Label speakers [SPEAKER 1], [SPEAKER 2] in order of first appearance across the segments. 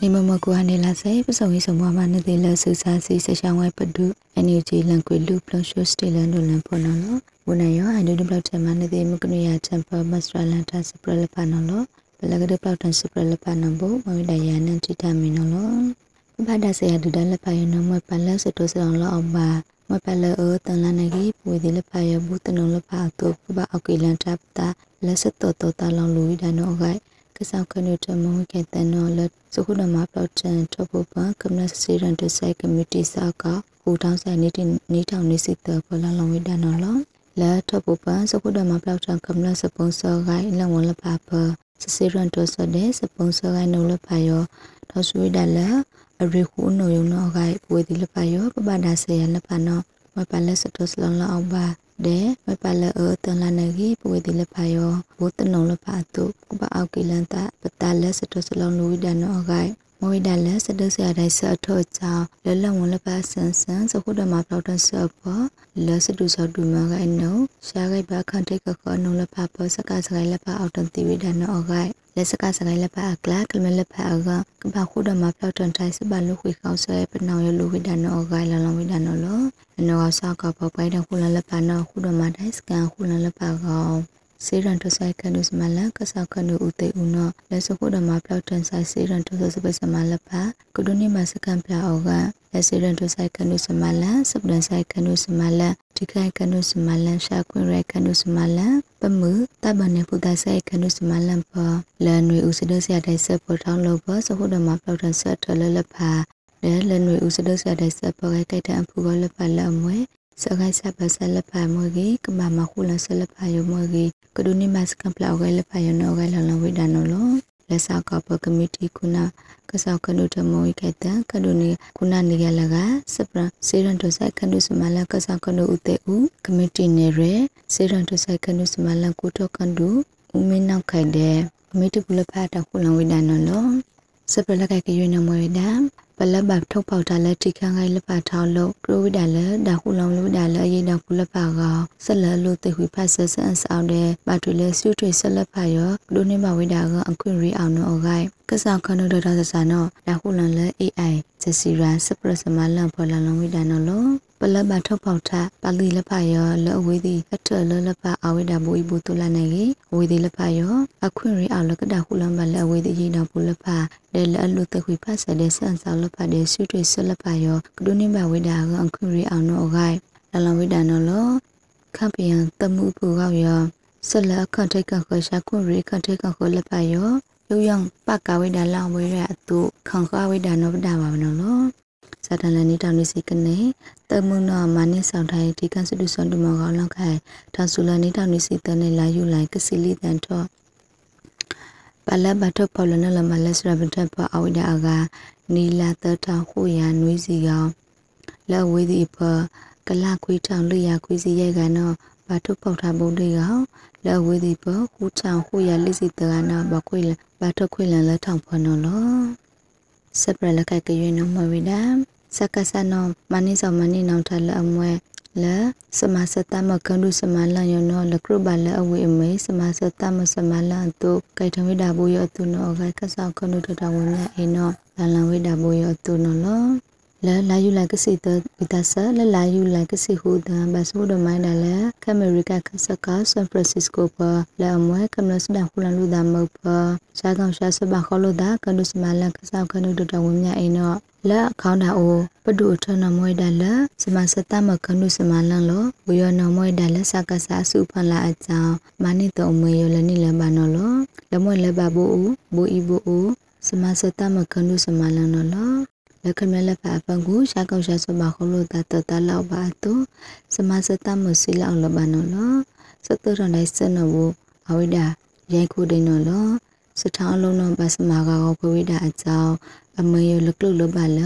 [SPEAKER 1] နေမမကူအနေလာစေပစုံရေးစုံမမနတိလဆူစာစီဆရှောင်းဝဲပဒု NUG လန်ကွေလူပလောရှိုစတေလန်ဒိုလန်ပေါ်နော်လောဝနယောအန်ဒိုဒဘလောက်တမနတိမကနုယာချမ်ပါမစရလန်တာစပရလပနော်လောဘလကဒပလောက်တန်စပရလပနော်ဘောမဝိဒယာနန်တိတမီနော်လောဘာဒါဆေယဒူဒလပယနမပလစတိုစရလောအဘာမပလအတန်လနကြီးပွေဒီလပယဘူးတနလပအတုပဘအကိလန်တပ်တာလစတတတလလူဝိဒနောဂိုင်ကဆောက်ကနုတမုံကေတနောလစခုနမပလော့တန်ထဘပကမ္နစီရန်တဆိုင်ကမတီစာကဟူတောင်းဆိုင်နေတင်နေထောင်နေစစ်တဘလလောင်ဝိဒနောလလာထဘပစခုနမပလော့တန်ကမ္နစပုံစောဂိုင်းလဝလပပစစီရန်တဆဒေစပုံစောဂိုင်းနုလပယောထောဆွေဒလာအရိခုနုံယုံနောဂိုင်းပွေဒီလပယောပပဒါဆေယလပနောမပလက်စတစလလောင်ပါ de mapala o tanlana gi pwe di le phayo bo tano le pha tu ku ba au kilan ta patala sato salon lui dan no gai မွေဒါလက်စတုဆရာတိုင်းဆော့ထော့ချောင်းလလဝန်လပဆန်ဆန်စခုဒမပလောက်တန်ဆော့ပေါ်လစတုဆော့ဒူမဂိုင်နောရှာဂိုင်ဘာခန်တိတ်ကကောနုလပပစကစဂိုင်လပအောက်တန်တီဝိဒါနောဂိုင်လက်စကစကိုင်းလက်ဖက်ကလကလမလက်ဖက်ကကဘာခုဒမဖလောက်တန်တိုင်းစဘလူခွေကောက်ဆွဲပနောင်ရလူဝိဒနောဂိုင်လလဝိဒနောလောအနောဆာကပပိုင်တခုလလက်ဖနောခုဒမတိုင်းစကန်ခုလလက်ဖကောစေရန်တဆိုင်ကန်ဒုစမလကဆာကန်ဒုဥတေဥနောလက်စခုဒမဖလောက်တန်ဆိုင်စေရန်တဆစပစမလက်ဖကဒုနိမစကန်ဖလောက်အောက Nasiran tu sai kanu semalam, sebelum sai kanu semalam, tiga kanu semalam, syakun rai kanu semalam, pemu, taban yang putar sai kanu semalam pa. Lan nui usudah saya ada sepuluh tahun lupa, sehudah maaf dan sehudah lelepah. Dan lan nui usudah saya ada sepuluh kali dan ampu lelepah lemwe. Sekai sabar selepa mogi, kemama kulan selepa yo mogi. Keduni mas kampla ogai lepa yo no ogai lalang widano lo. လက်ဆောက်ကပကမတီခုနကဆောက်ကနုတမဝိကတကဒုနေခုနနေရလကစပရစေရန်တိုဆိုင်ကနုစမလကဆောက်ကနုဥတေဥကမတီနေရစေရန်တိုဆိုင်ကနုစမလကုတကန်ဒုဥမင်းနောက်ခိုင်တဲ့ကမတီကုလဖတ်တခုလဝိဒန်နော်စပရလကကရွေးနမွေဒံပလက်ပတ်ထုတ်ပေါက်တာလက်တိခန်းခိုင်းလက်ပတ်ထောက်လို့ကရိုဝိဒါလက်ဒါခုလောင်လို့ဒါလက်ရေးတော့ခုလက်ပတ်ကဆက်လက်လို့သိခွေဖတ်ဆက်ဆန်ဆောင်တဲ့ပါတူလက်စုထွေဆက်လက်ဖတ်ရောဒုနေမဝိဒါကအခွင့်ရီအောင်တော့အခိုင်ကစားခနဒဒဆာနောလာခုလန်လဲ AI ဂျစီရာစပရစမလန်ဖော်လန်လုံးဝိဒနောလောပလဘထောက်ပေါထပါလီလဖယောလအဝေးသည်အထလလဖအဝေးတဘူဤဘူတလနေကြီးအဝေးသည်လဖယောအခွင့်ရအောင်လကတခုလမလအဝေးသည်ရေနာဘူလဖဒဲလအလုတခွေဖဆတဲ့ဆန်ဆောင်လဖတဲ့ဆွတွေဆလဖယောကဒုနိမဝေဒါကအခွင့်ရအောင်နောဂိုင်လလဝေဒါနောလခပယံတမှုဘူကောက်ယောဆလအခန့်ထိတ်ကခရှာခွင့်ရခန့်ထိတ်ကခလဖယောလူယောင်ပကဝိဒါလောင်ဝိရအတုခေါင်ခဝိဒါနောပဒါပါမနော်လောစတန်လန်နီတောင်နီစီကနေတမုနောမနိဆောင်ထိုင်ဒီကန်စတုစွန်တမောကောင်းလောက်ခိုင်ထောင်ဆူလန်နီတောင်နီစီတန်နဲ့လာယူလိုက်ကစီလီတန်ထောပလဘတ်ထောပေါ်လနလမလက်စရဘတ်ထောအဝိဒါအကနီလာတထောင်ခုရနွေးစီကောင်လက်ဝေးဒီဖကလခွေးထောင်လူရခွေးစီရဲ့ကနောဘာထုပေါထာဘုံတွေကလက်ဝေးဒီပကူချောင်ဟိုရလိစီတကနာဘခွေလဘာထုခွေလန်လက်ထောင်ဖနော်လောစပရလကကရွေးနမဝိဒမ်စကဆနောမနိဇောမနိနောင်ထလအမွဲလစမစတမကန္ဒုစမလယောနောလကရဘလအဝိအမေစမစတမစမလန်တုကေထဝိဒါဘူယောတုနောဂေကဆောကန္ဒုထထဝိမြအေနောလလဝိဒါဘူယောတုနောလောလလာယူလကစီတဝိတဆလလာယူလကစီဟူဒဘဆိုဒမိုင်းနလကမေရိကခဆကဆန်ဖရန်စစ္စကိုပလအမွဲကမလစဒဟူလလူဒမောပရှာကောင်ရှာစဘခလိုဒကနုစမလကဆောက်ခနုဒတဝမြအိနောလက်ခေါင်းတာအိုပဒုထနမွေဒလစမစတမကနုစမလန်လဝယနမွေဒလစကဆာစုဖလာအကြောင်းမနိတုံမွေရလနိလဘနလလမွေလဘဘူဘူဤဘူစမစတမကနုစမလန်လလက်ခမလက်ဖအပန်ကိုရှာကောက်ရှာဆမခုံလို့တတတလောက်ပါသူစမစတမစီလောက်လဘနော်လစတရနိုင်စနဘူးအဝိဒရိုက်ခုဒိနော်လစထောင်းလုံးတော့ပါစမကောခွေဒအကြောင်းအမယလကလလဘလ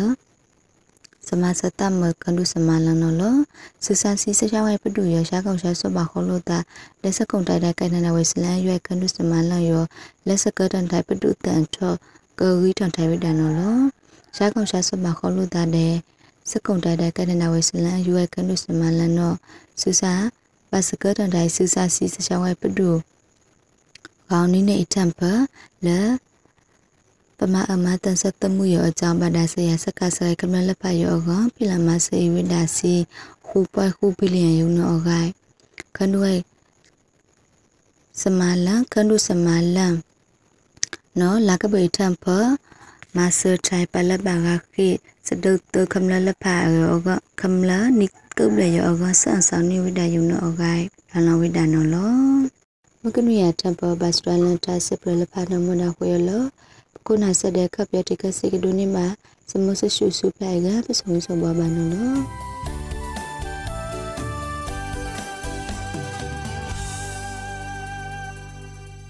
[SPEAKER 1] စမစတမကန်ဒုစမလနော်လစစစီစချောင်းရဲ့ပတူရရှာကောက်ရှာဆမခုံလို့တလက်စကုံတိုက်တိုက်ကိုင်နေဝဲစလန်ရွယ်ကန်ဒုစမလရောလက်စကတန်တိုက်ပတူတန်ထောကဝီတန်တိုက်ဝိဒနော်လောရှားကောင်ရှားဆွမှာခေါ်လို့တာတဲ့စကုံတိုင်တဲ့ကနနာဝဲစလန်ယူအကနုစမလန်တော့စူစာပါစကတန်တိုင်စူစာစီစချောင်းဝဲပဒူကောင်းနီးနဲ့အတမ်ပလာပမအမတန်ဆက်တမှုရအကြောင်းပါဒါဆရာစကဆရကမလဖတ်ရောကပြလာမစေဝိဒါစီခုပွဲခုပလျံယုံနောဂိုင်ခန္ဒွဲစမလန်ခန္ဒုစမလန်နော်လာကဘေထမ်ဖာမာဆာထိုင်ပလပကခိစဒုတ်တခမလလဖာရောကခမလနိကုပ်လေရောကဆန်ဆောင်နိဝိဒယုံနောဂိုင်လလဝိဒနောလောမကနုယတဘဘတ်စတလန်တာစပလဖာနမနာခွေလောခုနစတဲ့ကပ်ရတိကစိကဒုန်နိမစမဆရှုစုပလိုက်ကပစုံစဘဘနောလော